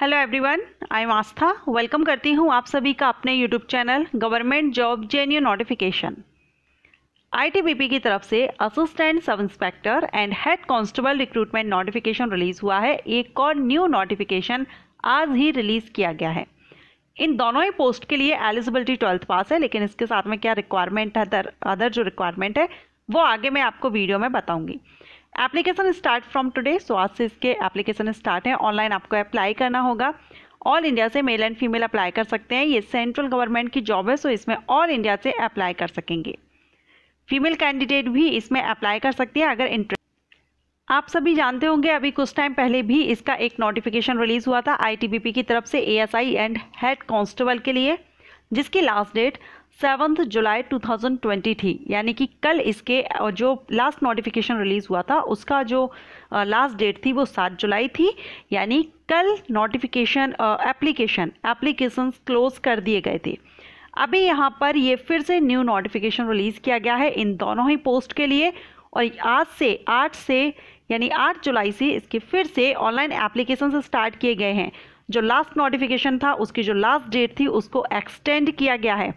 hello everyone I am Aastha welcome करती हूँ आप सभी का अपने YouTube channel government job genuine notification ITBP की तरफ से assistant sub inspector and head constable recruitment notification release हुआ है एक और न्यू नोटिफिकेशन आज ही रिलीज़ किया गया है इन दोनों ही पोस्ट के लिए एलिजिबिलिटी ट्वेल्थ पास है लेकिन इसके साथ में क्या रिक्वायरमेंट है अदर अदर जो रिक्वायरमेंट है वो आगे मैं आपको वीडियो में बताऊंगी application start from today so आज से इसके एप्लीकेशन स्टार्ट हैं ऑनलाइन आपको अप्लाई करना होगा ऑल इंडिया से मेल एंड फीमेल अप्लाई कर सकते हैं ये सेंट्रल गवर्नमेंट की जॉब है सो इसमें ऑल इंडिया से अप्लाई कर सकेंगे फीमेल कैंडिडेट भी इसमें अप्लाई कर सकती है अगर इंटरेस्ट आप सभी जानते होंगे अभी कुछ टाइम पहले भी इसका एक नोटिफिकेशन रिलीज हुआ था आईटीबीपी की तरफ से एएसआई एंड हेड कांस्टेबल के लिए जिसकी लास्ट डेट सेवन्थ जुलाई 2020 थी यानी कि कल इसके जो लास्ट नोटिफिकेशन रिलीज़ हुआ था उसका जो लास्ट डेट थी वो सात जुलाई थी यानी कल नोटिफिकेशन एप्लीकेशन एप्लीकेशन क्लोज कर दिए गए थे अभी यहाँ पर ये फिर से न्यू नोटिफिकेशन रिलीज़ किया गया है इन दोनों ही पोस्ट के लिए और आज से आठ से यानी आठ जुलाई से इसके फिर से ऑनलाइन एप्लीकेशन स्टार्ट किए गए हैं जो लास्ट नोटिफिकेशन था उसकी जो लास्ट डेट थी उसको एक्सटेंड किया गया है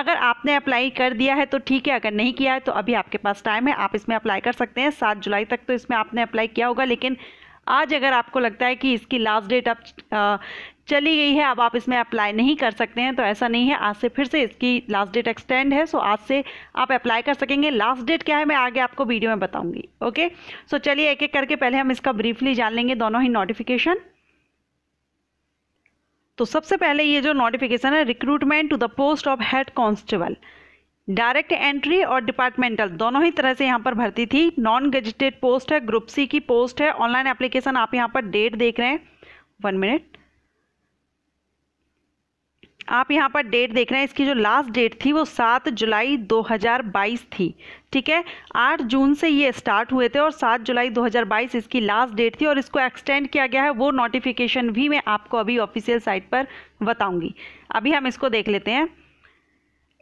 अगर आपने अप्लाई कर दिया है तो ठीक है अगर नहीं किया है तो अभी आपके पास टाइम है आप इसमें अप्लाई कर सकते हैं सात जुलाई तक तो इसमें आपने अप्लाई किया होगा लेकिन आज अगर आपको लगता है कि इसकी लास्ट डेट अब चली गई है अब आप इसमें अप्लाई नहीं कर सकते हैं तो ऐसा नहीं है आज से फिर से इसकी लास्ट डेट एक्सटेंड है सो आज से आप अप्लाई कर सकेंगे लास्ट डेट क्या है मैं आगे आपको वीडियो में बताऊंगी ओके सो चलिए एक एक करके पहले हम इसका ब्रीफली जान लेंगे दोनों ही नोटिफिकेशन तो सबसे पहले ये जो नोटिफिकेशन है recruitment to the post of head constable direct entry और डिपार्टमेंटल दोनों ही तरह से यहाँ पर भर्ती थी नॉन गजटेड पोस्ट है ग्रुप सी की पोस्ट है ऑनलाइन एप्लीकेशन आप यहाँ पर डेट देख रहे हैं वन मिनट आप यहाँ पर डेट देख रहे हैं इसकी जो लास्ट डेट थी वो सात जुलाई 2022 थी ठीक है आठ जून से ये स्टार्ट हुए थे और सात जुलाई 2022 इसकी लास्ट डेट थी और इसको एक्सटेंड किया गया है वो नोटिफिकेशन भी मैं आपको अभी ऑफिशियल साइट पर बताऊँगी अभी हम इसको देख लेते हैं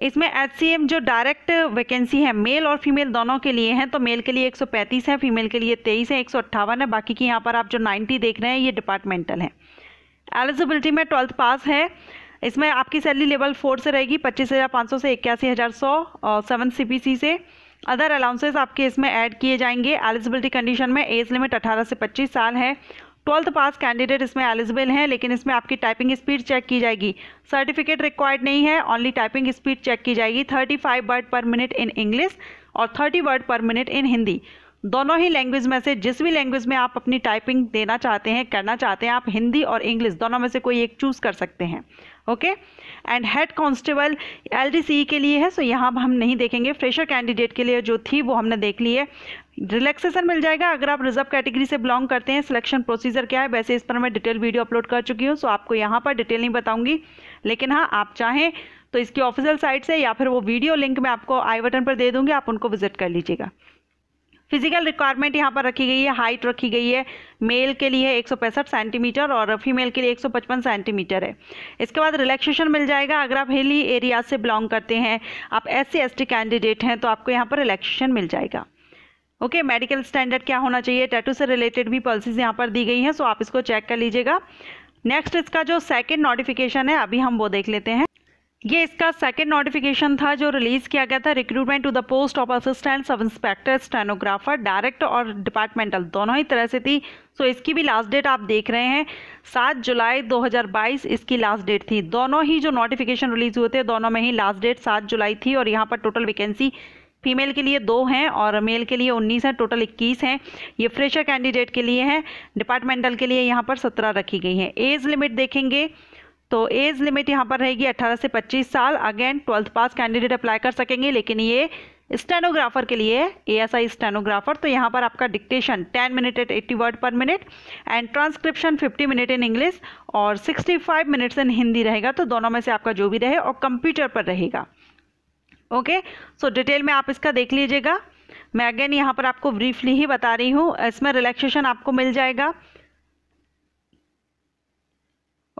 इसमें एच जो डायरेक्ट वैकेंसी है मेल और फीमेल दोनों के लिए हैं तो मेल के लिए 135 है फीमेल के लिए 23 है एक है बाकी की यहाँ पर आप जो 90 देख रहे हैं ये डिपार्टमेंटल है एलिजिबिलिटी में ट्वेल्थ पास है इसमें आपकी सैलरी लेवल फोर से रहेगी पच्चीस हज़ार पाँच सौ से इक्यासी हज़ार सौ और सेवन सी पी सी से अदर अलाउंसेस आपके इसमें ऐड किए जाएंगे एलिजिबिलिटी कंडीशन में एज लिमिट अठारह से पच्चीस साल है ट्वेल्थ पास कैंडिडेट इसमें एलिजिबल हैं लेकिन इसमें आपकी टाइपिंग स्पीड चेक की जाएगी सर्टिफिकेट रिक्वायर्ड नहीं है ओनली टाइपिंग स्पीड चेक की जाएगी thirty five word per minute in English और thirty word per minute in Hindi दोनों ही लैंग्वेज में से जिस भी लैंग्वेज में आप अपनी टाइपिंग देना चाहते हैं करना चाहते हैं आप हिंदी और इंग्लिश दोनों में से कोई एक चूज़ कर सकते हैं ओके एंड हेड कांस्टेबल एल के लिए है सो यहाँ हम नहीं देखेंगे फ्रेशर कैंडिडेट के लिए जो थी वो हमने देख ली है रिलैक्सेशन मिल जाएगा अगर आप रिजर्व कैटेगरी से बिलोंग करते हैं सिलेक्शन प्रोसीजर क्या है वैसे इस पर मैं डिटेल वीडियो अपलोड कर चुकी हूँ सो आपको यहाँ पर डिटेल नहीं बताऊँगी लेकिन हाँ आप चाहें तो इसकी ऑफिशियल साइट से या फिर वो वीडियो लिंक मैं आपको आई बटन पर दे दूँगी आप उनको विजिट कर लीजिएगा फिजिकल रिक्वायरमेंट यहाँ पर रखी गई है हाइट रखी गई है मेल के लिए एक सेंटीमीटर और फीमेल के लिए 155 सेंटीमीटर है इसके बाद रिलैक्सेशन मिल जाएगा अगर आप हिली एरिया से बिलोंग करते हैं आप एस सी कैंडिडेट हैं तो आपको यहाँ पर रिलैक्सेशन मिल जाएगा ओके मेडिकल स्टैंडर्ड क्या होना चाहिए टैटू से रिलेटेड भी पॉलिसीज यहाँ पर दी गई हैं सो आप इसको चेक कर लीजिएगा नेक्स्ट इसका जो सेकेंड नोटिफिकेशन है अभी हम वो देख लेते हैं ये इसका सेकेंड नोटिफिकेशन था जो रिलीज किया गया था recruitment to the post of assistant sub inspector stenographer direct और डिपार्टमेंटल दोनों ही तरह से थी सो so इसकी भी लास्ट डेट आप देख रहे हैं सात जुलाई 2022 इसकी लास्ट डेट थी दोनों ही जो नोटिफिकेशन रिलीज हुए थे दोनों में ही लास्ट डेट सात जुलाई थी और यहाँ पर टोटल वैकेंसी फीमेल के लिए दो हैं और मेल के लिए उन्नीस हैं टोटल इक्कीस हैं ये फ्रेशर कैंडिडेट के लिए हैं डिपार्टमेंटल के लिए यहाँ पर सत्रह रखी गई हैं एज लिमिट देखेंगे तो एज लिमिट यहाँ पर रहेगी 18 से 25 साल again twelfth pass candidate apply कर सकेंगे लेकिन ये स्टेनोग्राफर के लिए ए एस आई स्टेनोग्राफर तो यहाँ पर आपका dictation 10 minute at 80 word per minute and transcription 50 minute in English और 65 मिनट्स इन हिंदी रहेगा तो दोनों में से आपका जो भी रहे और कंप्यूटर पर रहेगा ओके सो डिटेल में आप इसका देख लीजिएगा मैं अगेन यहाँ पर आपको ब्रीफली ही बता रही हूँ इसमें रिलैक्सेशन आपको मिल जाएगा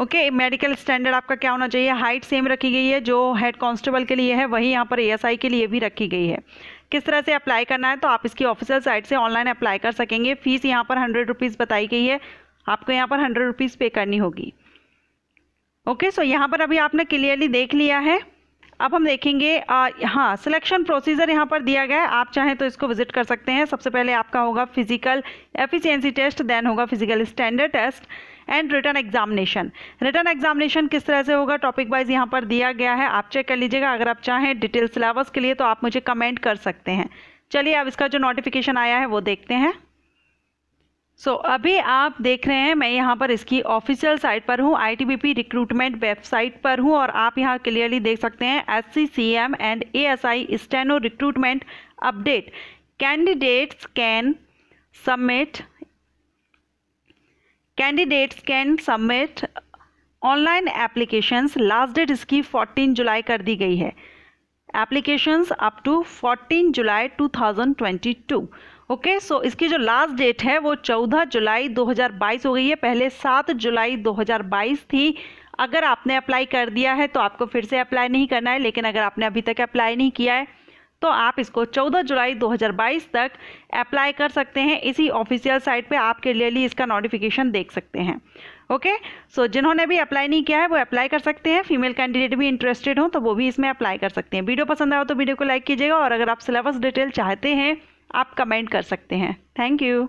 ओके मेडिकल स्टैंडर्ड आपका क्या होना चाहिए हाइट सेम रखी गई है जो हेड कांस्टेबल के लिए है वही यहाँ पर एएसआई के लिए भी रखी गई है किस तरह से अप्लाई करना है तो आप इसकी ऑफिशियल साइट से ऑनलाइन अप्लाई कर सकेंगे फीस यहाँ पर हंड्रेड रुपीज़ बताई गई है आपको यहाँ पर हंड्रेड रुपीज़ पे करनी होगी ओके सो यहाँ पर अभी आपने क्लियरली देख लिया है अब हम देखेंगे आ, हाँ सिलेक्शन प्रोसीजर यहाँ पर दिया गया है आप चाहें तो इसको विजिट कर सकते हैं सबसे पहले आपका होगा फिजिकल एफिशियंसी टेस्ट देन होगा physical standard test and written examination written examination किस तरह से होगा टॉपिक वाइज यहाँ पर दिया गया है आप चेक कर लीजिएगा अगर आप चाहें डिटेल सिलेबस के लिए तो आप मुझे कमेंट कर सकते हैं चलिए अब इसका जो नोटिफिकेशन आया है वो देखते हैं सो so, अभी आप देख रहे हैं मैं यहाँ पर इसकी ऑफिशियल साइट पर हूँ आईटीबीपी रिक्रूटमेंट वेबसाइट पर हूँ और आप यहाँ क्लियरली देख सकते हैं S C C M and A S I steno recruitment update candidates can submit candidates can submit online applications last date इसकी 14 जुलाई कर दी गई है एप्लीकेशंस अप टू 14 जुलाई 2022 ओके सो इसकी जो लास्ट डेट है वो 14 जुलाई 2022 हो गई है पहले 7 जुलाई 2022 थी अगर आपने अप्लाई कर दिया है तो आपको फिर से अप्लाई नहीं करना है लेकिन अगर आपने अभी तक अप्लाई नहीं किया है तो आप इसको 14 जुलाई 2022 तक अप्लाई कर सकते हैं इसी ऑफिशियल साइट पे आप क्लियरली इसका नोटिफिकेशन देख सकते हैं ओके सो so, जिन्होंने भी अप्लाई नहीं किया है वो अप्लाई कर सकते हैं फीमेल कैंडिडेट भी इंटरेस्टेड हो तो वो भी इसमें अप्लाई कर सकते हैं वीडियो पसंद आया तो वीडियो को लाइक कीजिएगा और अगर आप सिलेबस डिटेल चाहते हैं आप कमेंट कर सकते हैं थैंक यू